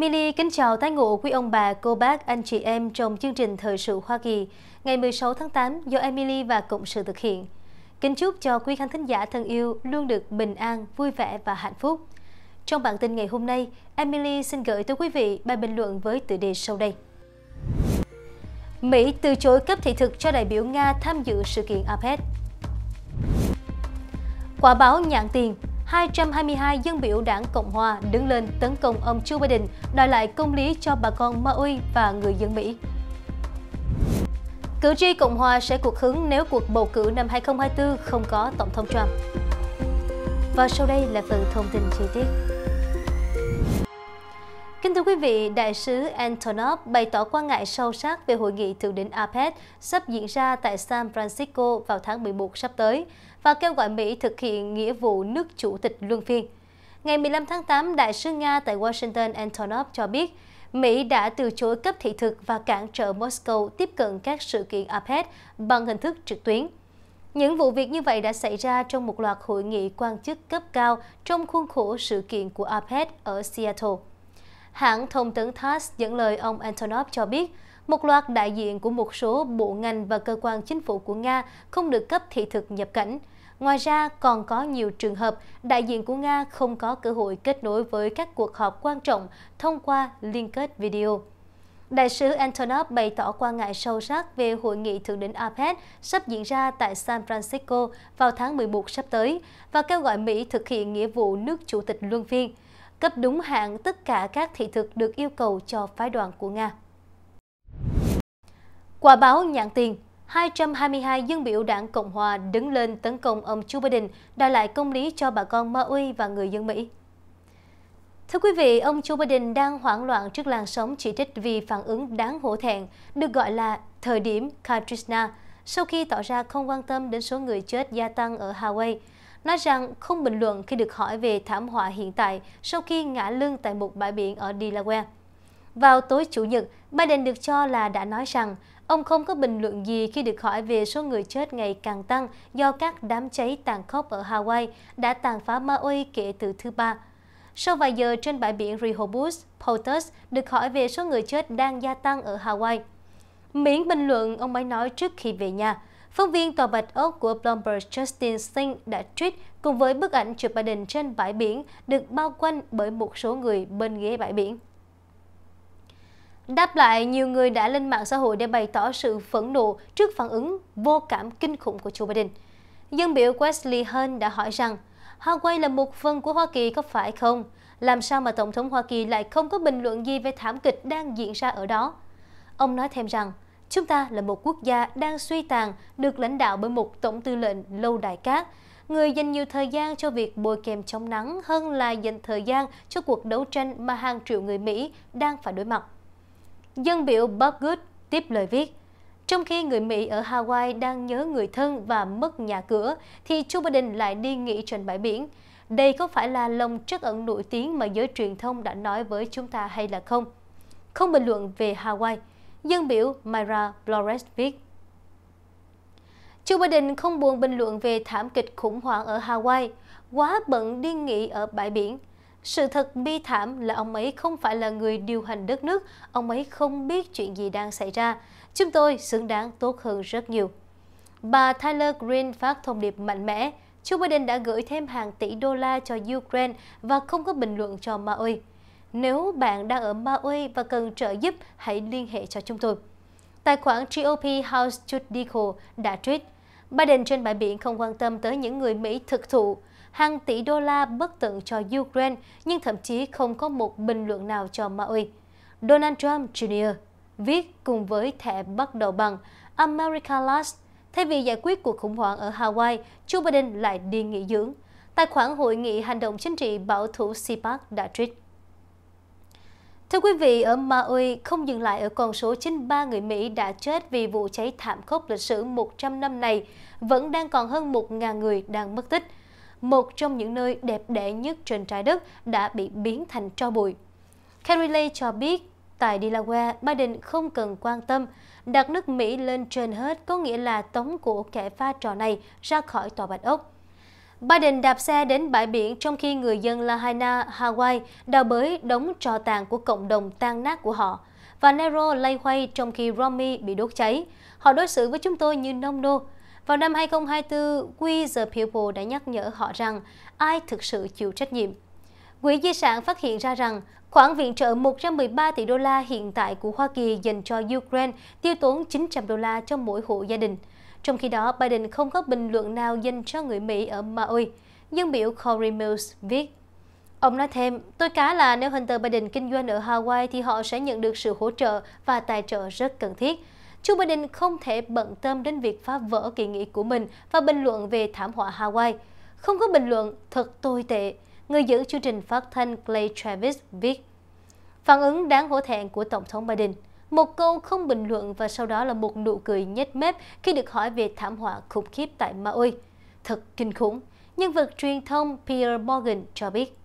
Emily kính chào tái ngộ quý ông bà, cô bác, anh chị em trong chương trình Thời sự Hoa Kỳ ngày 16 tháng 8 do Emily và Cộng sự thực hiện. Kính chúc cho quý khán thính giả thân yêu luôn được bình an, vui vẻ và hạnh phúc. Trong bản tin ngày hôm nay, Emily xin gửi tới quý vị bài bình luận với tựa đề sau đây. Mỹ từ chối cấp thị thực cho đại biểu Nga tham dự sự kiện APEC. Quả báo nhãn tiền, 222 dân biểu đảng Cộng Hòa đứng lên tấn công ông Joe Biden, đòi lại công lý cho bà con Maui và người dân Mỹ. Cử tri Cộng Hòa sẽ cuộc hứng nếu cuộc bầu cử năm 2024 không có Tổng thống Trump. Và sau đây là phần thông tin chi tiết. Kính thưa quý vị, Đại sứ Antonov bày tỏ quan ngại sâu sắc về hội nghị thượng đỉnh APEC sắp diễn ra tại San Francisco vào tháng 11 sắp tới và kêu gọi Mỹ thực hiện nghĩa vụ nước chủ tịch luân phiên. Ngày 15 tháng 8, Đại sứ Nga tại Washington Antonov cho biết Mỹ đã từ chối cấp thị thực và cản trở Moscow tiếp cận các sự kiện APEC bằng hình thức trực tuyến. Những vụ việc như vậy đã xảy ra trong một loạt hội nghị quan chức cấp cao trong khuôn khổ sự kiện của APEC ở Seattle. Hãng thông tấn TASS dẫn lời ông Antonov cho biết, một loạt đại diện của một số bộ ngành và cơ quan chính phủ của Nga không được cấp thị thực nhập cảnh. Ngoài ra, còn có nhiều trường hợp đại diện của Nga không có cơ hội kết nối với các cuộc họp quan trọng thông qua liên kết video. Đại sứ Antonov bày tỏ quan ngại sâu sắc về hội nghị thượng đỉnh APEC sắp diễn ra tại San Francisco vào tháng 11 sắp tới và kêu gọi Mỹ thực hiện nghĩa vụ nước chủ tịch luân phiên – cấp đúng hạn tất cả các thị thực được yêu cầu cho phái đoàn của Nga. Quả báo nhãn tiền 222 dân biểu đảng Cộng hòa đứng lên tấn công ông Joe Biden đòi lại công lý cho bà con maui và người dân Mỹ. Thưa quý vị, ông Joe Biden đang hoảng loạn trước làn sóng chỉ trích vì phản ứng đáng hổ thẹn, được gọi là thời điểm Katrina, sau khi tỏ ra không quan tâm đến số người chết gia tăng ở Hawaii, nói rằng không bình luận khi được hỏi về thảm họa hiện tại sau khi ngã lưng tại một bãi biển ở Delaware. Vào tối Chủ nhật, Biden được cho là đã nói rằng ông không có bình luận gì khi được hỏi về số người chết ngày càng tăng do các đám cháy tàn khốc ở Hawaii đã tàn phá Maui kể từ thứ Ba. Sau vài giờ trên bãi biển Rehoboth, Potus được hỏi về số người chết đang gia tăng ở Hawaii. Miễn bình luận, ông ấy nói trước khi về nhà. Phóng viên Tòa Bạch Ốc của Bloomberg Justin Singh đã tweet cùng với bức ảnh chụp Biden trên bãi biển được bao quanh bởi một số người bên ghế bãi biển. Đáp lại, nhiều người đã lên mạng xã hội để bày tỏ sự phẫn nộ trước phản ứng vô cảm kinh khủng của Joe Biden. Dân biểu Wesley Hunt đã hỏi rằng, Hawaii là một phần của Hoa Kỳ có phải không? Làm sao mà Tổng thống Hoa Kỳ lại không có bình luận gì về thảm kịch đang diễn ra ở đó? Ông nói thêm rằng, Chúng ta là một quốc gia đang suy tàn, được lãnh đạo bởi một tổng tư lệnh lâu đại cát, người dành nhiều thời gian cho việc bôi kem chống nắng hơn là dành thời gian cho cuộc đấu tranh mà hàng triệu người Mỹ đang phải đối mặt. Dân biểu Bob Good tiếp lời viết, trong khi người Mỹ ở Hawaii đang nhớ người thân và mất nhà cửa, thì Joe Biden lại đi nghỉ trên bãi biển. Đây có phải là lòng trắc ẩn nổi tiếng mà giới truyền thông đã nói với chúng ta hay là không? Không bình luận về Hawaii, dân biểu Myra Flores viết. Joe Biden không buồn bình luận về thảm kịch khủng hoảng ở Hawaii, quá bận đi nghỉ ở bãi biển. Sự thật bi thảm là ông ấy không phải là người điều hành đất nước, ông ấy không biết chuyện gì đang xảy ra. Chúng tôi xứng đáng tốt hơn rất nhiều. Bà Tyler Green phát thông điệp mạnh mẽ, Joe Biden đã gửi thêm hàng tỷ đô la cho Ukraine và không có bình luận cho Maui. Nếu bạn đang ở Maui và cần trợ giúp, hãy liên hệ cho chúng tôi. Tài khoản GOP House Judico đã tweet, Biden trên bãi biển không quan tâm tới những người Mỹ thực thụ. Hàng tỷ đô la bất tận cho Ukraine, nhưng thậm chí không có một bình luận nào cho Maui. Donald Trump Jr. viết cùng với thẻ bắt đầu bằng America Last. Thay vì giải quyết cuộc khủng hoảng ở Hawaii, Joe Biden lại đi nghỉ dưỡng. Tài khoản Hội nghị Hành động Chính trị Bảo thủ CPAC đã tweet. Thưa quý vị, ở Maui không dừng lại ở con số 93 người Mỹ đã chết vì vụ cháy thảm khốc lịch sử 100 năm này, vẫn đang còn hơn 1.000 người đang mất tích. Một trong những nơi đẹp đẽ nhất trên trái đất đã bị biến thành tro bụi. Carrie Lay cho biết, tại Delaware, Biden không cần quan tâm, đặt nước Mỹ lên trên hết có nghĩa là tống của kẻ pha trò này ra khỏi tòa Bạch Ốc. Biden đạp xe đến bãi biển trong khi người dân Lahaina, Hawaii đào bới đống trò tàn của cộng đồng tan nát của họ. Và Nero lay hoay trong khi Romney bị đốt cháy. Họ đối xử với chúng tôi như nông nô. Vào năm 2024, We the People đã nhắc nhở họ rằng ai thực sự chịu trách nhiệm. Quỹ di sản phát hiện ra rằng khoản viện trợ 113 tỷ đô la hiện tại của Hoa Kỳ dành cho Ukraine tiêu tốn 900 đô la cho mỗi hộ gia đình. Trong khi đó, Biden không có bình luận nào dành cho người Mỹ ở Maui. Nhân biểu Corey Mills viết, Ông nói thêm, tôi cá là nếu Hunter Biden kinh doanh ở Hawaii thì họ sẽ nhận được sự hỗ trợ và tài trợ rất cần thiết. Chú Biden không thể bận tâm đến việc phá vỡ kỳ nghỉ của mình và bình luận về thảm họa Hawaii. Không có bình luận, thật tồi tệ. Người giữ chương trình phát thanh Clay Travis viết. Phản ứng đáng hổ thẹn của Tổng thống Biden – một câu không bình luận và sau đó là một nụ cười nhếch mép khi được hỏi về thảm họa khủng khiếp tại Maui. Thật kinh khủng, nhân vật truyền thông Pierre Morgan cho biết.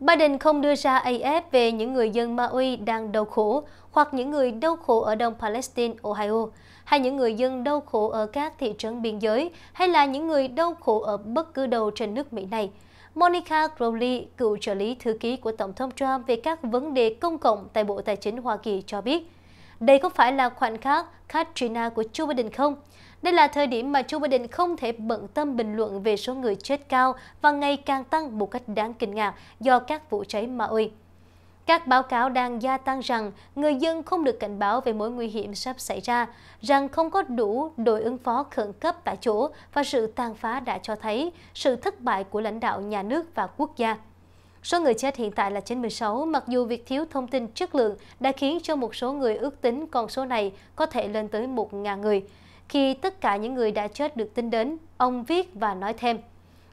Biden không đưa ra AF về những người dân Maui đang đau khổ hoặc những người đau khổ ở Đông Palestine, Ohio, hay những người dân đau khổ ở các thị trấn biên giới, hay là những người đau khổ ở bất cứ đâu trên nước Mỹ này – Monica Crowley, cựu trợ lý thư ký của Tổng thống Trump về các vấn đề công cộng tại Bộ Tài chính Hoa Kỳ cho biết, đây có phải là khoảnh khắc Katrina của Joe Biden không? Đây là thời điểm mà Joe Biden không thể bận tâm bình luận về số người chết cao và ngày càng tăng một cách đáng kinh ngạc do các vụ cháy Maui. Các báo cáo đang gia tăng rằng người dân không được cảnh báo về mối nguy hiểm sắp xảy ra, rằng không có đủ đội ứng phó khẩn cấp tại chỗ và sự tàn phá đã cho thấy sự thất bại của lãnh đạo nhà nước và quốc gia. Số người chết hiện tại là 96, mặc dù việc thiếu thông tin chất lượng đã khiến cho một số người ước tính con số này có thể lên tới 1.000 người. Khi tất cả những người đã chết được tính đến, ông viết và nói thêm,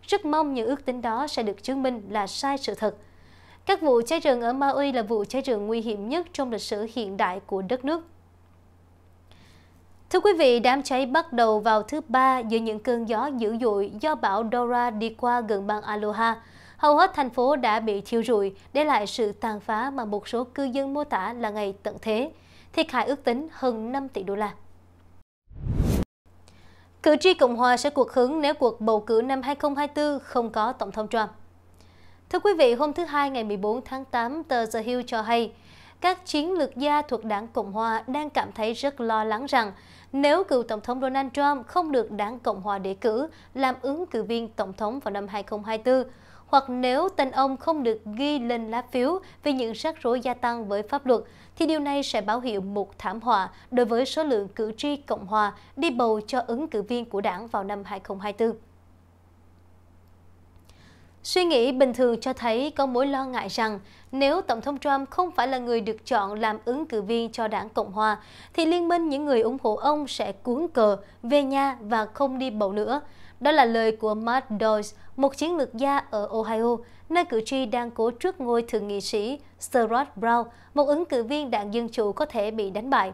rất mong những ước tính đó sẽ được chứng minh là sai sự thật. Các vụ cháy rừng ở Maui là vụ cháy rừng nguy hiểm nhất trong lịch sử hiện đại của đất nước. Thưa quý vị, đám cháy bắt đầu vào thứ Ba giữa những cơn gió dữ dội do bão Dora đi qua gần bang Aloha. Hầu hết thành phố đã bị thiêu rụi, để lại sự tàn phá mà một số cư dân mô tả là ngày tận thế. Thiệt hại ước tính hơn 5 tỷ đô la. Cử tri Cộng hòa sẽ cuộc hứng nếu cuộc bầu cử năm 2024 không có Tổng thống Trump. Thưa quý vị, hôm thứ Hai ngày 14 tháng 8, tờ The Hill cho hay, các chiến lược gia thuộc đảng Cộng Hòa đang cảm thấy rất lo lắng rằng nếu cựu Tổng thống Donald Trump không được đảng Cộng Hòa đề cử làm ứng cử viên Tổng thống vào năm 2024, hoặc nếu tên ông không được ghi lên lá phiếu vì những rắc rối gia tăng với pháp luật, thì điều này sẽ báo hiệu một thảm họa đối với số lượng cử tri Cộng Hòa đi bầu cho ứng cử viên của đảng vào năm 2024. Suy nghĩ bình thường cho thấy có mối lo ngại rằng nếu Tổng thống Trump không phải là người được chọn làm ứng cử viên cho đảng Cộng Hòa, thì liên minh những người ủng hộ ông sẽ cuốn cờ, về nhà và không đi bầu nữa. Đó là lời của Matt Doyle, một chiến lược gia ở Ohio, nơi cử tri đang cố trước ngôi thượng nghị sĩ Sherrod Brown, một ứng cử viên đảng Dân Chủ có thể bị đánh bại.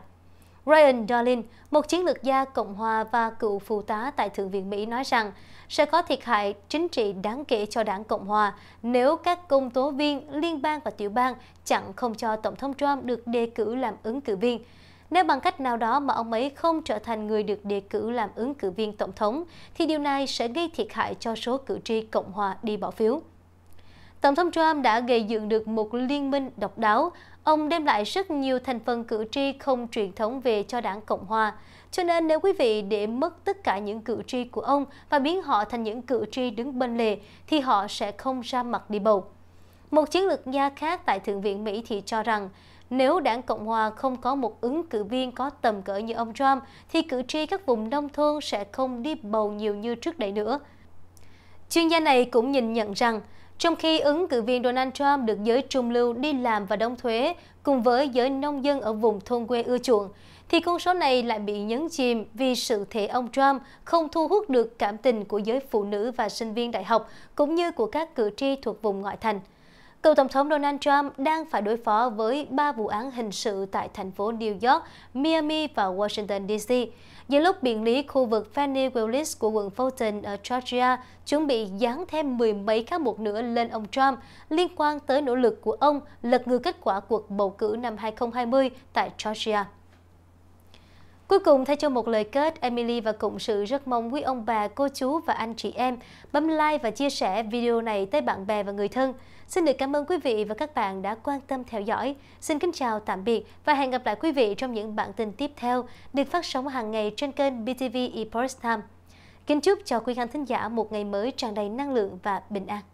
Ryan Darling, một chiến lược gia Cộng hòa và cựu phụ tá tại Thượng viện Mỹ nói rằng sẽ có thiệt hại chính trị đáng kể cho đảng Cộng hòa nếu các công tố viên liên bang và tiểu bang chẳng không cho Tổng thống Trump được đề cử làm ứng cử viên. Nếu bằng cách nào đó mà ông ấy không trở thành người được đề cử làm ứng cử viên Tổng thống, thì điều này sẽ gây thiệt hại cho số cử tri Cộng hòa đi bỏ phiếu. Tổng thống Trump đã gây dựng được một liên minh độc đáo Ông đem lại rất nhiều thành phần cử tri không truyền thống về cho đảng Cộng Hòa. Cho nên nếu quý vị để mất tất cả những cử tri của ông và biến họ thành những cử tri đứng bên lề, thì họ sẽ không ra mặt đi bầu. Một chiến lược gia khác tại Thượng viện Mỹ thì cho rằng, nếu đảng Cộng Hòa không có một ứng cử viên có tầm cỡ như ông Trump, thì cử tri các vùng nông thôn sẽ không đi bầu nhiều như trước đây nữa. Chuyên gia này cũng nhìn nhận rằng, trong khi ứng cử viên Donald Trump được giới trung lưu đi làm và đóng thuế cùng với giới nông dân ở vùng thôn quê ưa chuộng, thì con số này lại bị nhấn chìm vì sự thể ông Trump không thu hút được cảm tình của giới phụ nữ và sinh viên đại học cũng như của các cử tri thuộc vùng ngoại thành – Cựu Tổng thống Donald Trump đang phải đối phó với ba vụ án hình sự tại thành phố New York, Miami và Washington D.C. Giữa lúc biện lý khu vực Fannie Willis của quận Fulton ở Georgia chuẩn bị dán thêm mười mấy cáo buộc nữa lên ông Trump liên quan tới nỗ lực của ông lật ngừa kết quả cuộc bầu cử năm 2020 tại Georgia. Cuối cùng, thay cho một lời kết, Emily và Cộng sự rất mong quý ông bà, cô chú và anh chị em bấm like và chia sẻ video này tới bạn bè và người thân. Xin được cảm ơn quý vị và các bạn đã quan tâm theo dõi. Xin kính chào tạm biệt và hẹn gặp lại quý vị trong những bản tin tiếp theo được phát sóng hàng ngày trên kênh BTV ePost Time. Kính chúc cho quý khán thính giả một ngày mới tràn đầy năng lượng và bình an.